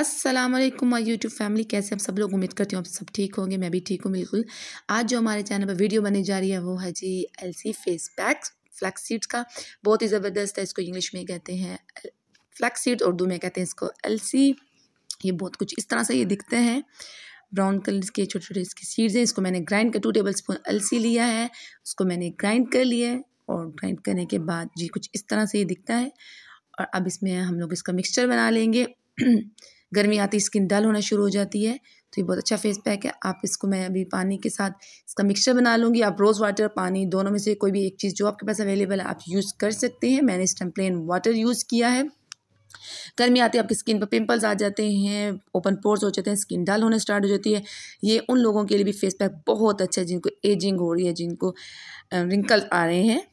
अस्सलाम वालेकुम my YouTube family कैसे हम सब लोग उम्मीद करती हूँ आप सब ठीक होंगे मैं भी ठीक हूँ बिल्कुल आज जो हमारे चैनल पर वीडियो बनी जा रही है वो है G L C face packs flax seeds का बहुत ही ज़बरदस्त है इसको इंग्लिश में कहते हैं फ्लैक्स सीड्स उर्दू में कहते हैं इसको एल सी ये बहुत कुछ इस तरह से ये दिखते हैं ब्राउन कलर के छोटे छोटे इसके सीड्स हैं इसको मैंने ग्राइंड कर two tablespoon L C लिया है उसको मैंने ग्राइंड कर लिया है और ग्राइंड करने के बाद जी कुछ इस तरह से ये दिखता है और अब इसमें हम लोग इसका मिक्सचर बना लेंगे गर्मी आती है स्किन डल होना शुरू हो जाती है तो ये बहुत अच्छा फेस पैक है आप इसको मैं अभी पानी के साथ इसका मिक्सचर बना लूँगी आप रोज़ वाटर पानी दोनों में से कोई भी एक चीज़ जो आपके पास अवेलेबल है आप यूज़ कर सकते हैं मैंने इस टाइम प्लेन वाटर यूज़ किया है गर्मी आती है आपकी स्किन पर पिंपल्स आ जाते हैं ओपन पोर्स हो जाते हैं स्किन डल होना स्टार्ट हो जाती है ये उन लोगों के लिए भी फेस पैक बहुत अच्छा है जिनको एजिंग हो रही है जिनको रिंकल आ रहे हैं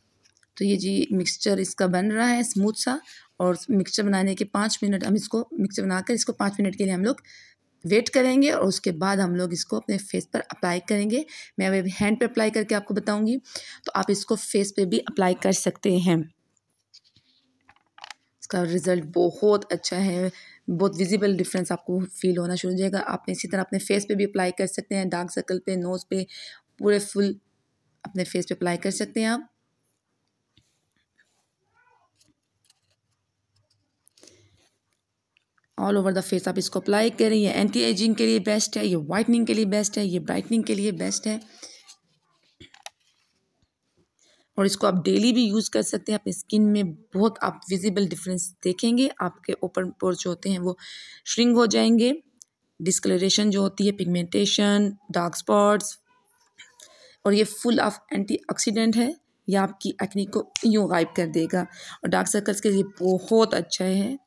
तो ये जी मिक्सचर इसका बन रहा है स्मूथ सा और मिक्सचर बनाने के पाँच मिनट हम इसको मिक्सचर बनाकर इसको पाँच मिनट के लिए हम लोग वेट करेंगे और उसके बाद हम लोग इसको अपने फेस पर अप्लाई करेंगे मैं अभी हैंड पे अप्लाई करके आपको बताऊंगी तो आप इसको फेस पे भी अप्लाई कर सकते हैं इसका रिज़ल्ट बहुत अच्छा है बहुत विजिबल डिफरेंस आपको फील होना शुरू हो जाएगा आप इसी तरह अपने फेस पे भी अप्लाई कर सकते हैं डार्क सर्कल पे नोज़ पे पूरे फुल अपने फेस पे अप्लाई कर सकते हैं आप ऑल ओवर द फेस आप इसको अप्लाई करें ये एंटी एजिंग के लिए बेस्ट है ये वाइटनिंग के लिए बेस्ट है ये ब्राइटनिंग के लिए बेस्ट है और इसको आप डेली भी यूज़ कर सकते हैं अपनी स्किन में बहुत आप विजिबल डिफरेंस देखेंगे आपके ओपन पोर्स जो होते हैं वो श्रिंग हो जाएंगे डिस्कलरेशन जो होती है पिगमेंटेशन डार्क स्पॉट्स और ये फुल ऑफ एंटीऑक्सीडेंट है ये आपकी एक्ने को यूँ गायब कर देगा और डार्क सर्कल्स के लिए बहुत अच्छा है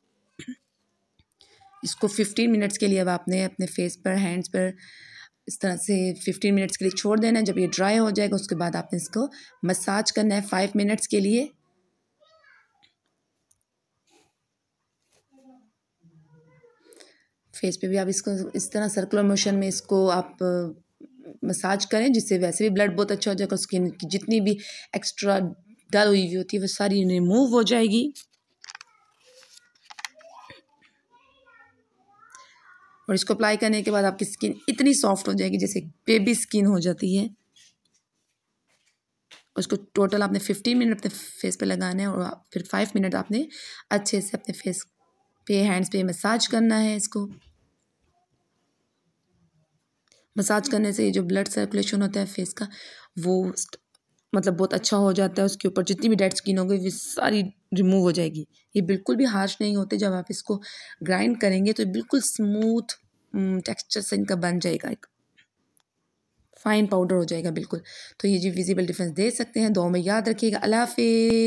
इसको फिफ्टीन मिनट्स के लिए अब आपने अपने फेस पर हैंड्स पर इस तरह से फिफ्टीन मिनट्स के लिए छोड़ देना है जब ये ड्राई हो जाएगा उसके बाद आपने इसको मसाज करना है फाइव मिनट्स के लिए फेस पे भी आप इसको इस तरह सर्कुलर मोशन में इसको आप मसाज करें जिससे वैसे भी ब्लड बहुत अच्छा हो जाएगा स्किन की जितनी भी एक्स्ट्रा डल हुई हुई होती है वो सारी रिमूव हो जाएगी और इसको अप्लाई करने के बाद आपकी स्किन इतनी सॉफ्ट हो जाएगी जैसे बेबी स्किन हो जाती है उसको टोटल आपने फिफ्टीन मिनट अपने फेस पे लगाना है और फिर फाइव मिनट आपने अच्छे से अपने फेस पे हैंड्स पे मसाज करना है इसको मसाज करने से ये जो ब्लड सर्कुलेशन होता है फेस का वो मतलब बहुत अच्छा हो जाता है उसके ऊपर जितनी भी डेड स्किन होगी वो सारी रिमूव हो जाएगी ये बिल्कुल भी हार्श नहीं होते जब आप इसको ग्राइंड करेंगे तो बिल्कुल स्मूथ हम्म, टेक्सचर से इनका बन जाएगा एक फाइन पाउडर हो जाएगा बिल्कुल तो ये जी विजिबल डिफरेंस दे सकते हैं दो में याद रखिएगा अलाफे